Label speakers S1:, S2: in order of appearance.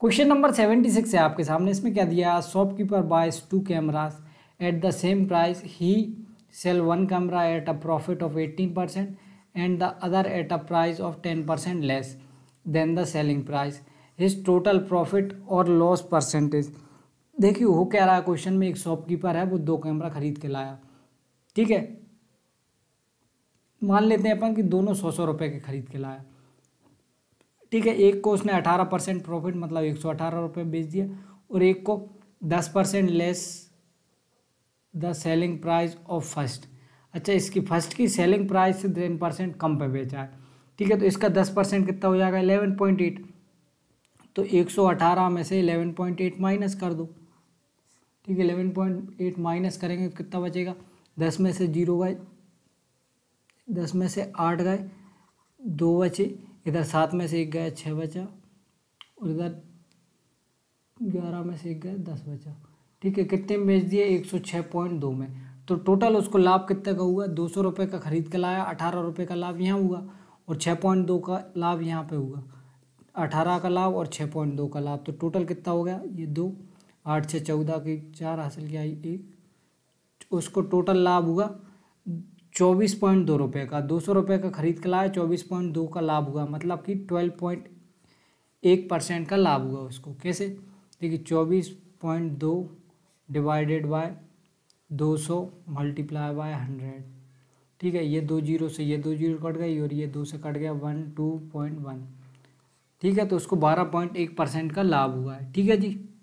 S1: question number seventy six है आपके सामने इसमें क्या दिया shopkeeper buys two cameras at the same price he sell one camera at a profit of eighteen percent and the other at a price of ten percent less than the selling price his total profit और loss percentage देखिए वो कह रहा है question में एक shopkeeper है वो दो कैमरा खरीद के लाया ठीक है मान लेते हैं अपन कि दोनों सौ सौ रुपये के खरीद के लाया ठीक है एक को उसने अठारह परसेंट प्रॉफिट मतलब एक सौ अठारह रुपये बेच दिया और एक को दस percent less the selling price of first अच्छा इसकी फर्स्ट की सेलिंग प्राइस से टेन परसेंट कम पे बेचा है ठीक है तो इसका दस परसेंट कितना हो जाएगा एलेवन पॉइंट एट तो एक सौ अठारह में से एलेवन पॉइंट एट माइनस कर दो ठीक है एलेवन पॉइंट एट माइनस करेंगे तो कितना बचेगा दस में से जीरो गए दस में से आठ गए दो बचे इधर सात में से एक गया छः बचा और इधर ग्यारह में से एक गया दस बचा ठीक है कितने में बेच दिए एक सौ छः पॉइंट दो में तो टोटल उसको लाभ कितने का हुआ दो सौ रुपये का खरीद के लाया अठारह रुपये का लाभ यहाँ हुआ और छः पॉइंट दो का लाभ यहाँ पे हुआ अठारह का लाभ और छः पॉइंट दो का लाभ तो टोटल कितना हो गया ये दो आठ छः चौदह की चार हासिल किया एक उसको टोटल लाभ हुआ चौबीस पॉइंट दो रुपये का दो सौ रुपये का खरीद के लाया चौबीस पॉइंट दो का लाभ हुआ मतलब कि ट्वेल्व पॉइंट एक परसेंट का लाभ हुआ उसको कैसे देखिए चौबीस पॉइंट दो डिवाइडेड बाय दो सौ मल्टीप्लाई बाय हंड्रेड ठीक है ये दो जीरो से ये दो जीरो कट गई और ये दो से कट गया वन टू पॉइंट वन ठीक है तो उसको बारह पॉइंट एक परसेंट का लाभ हुआ है ठीक है जी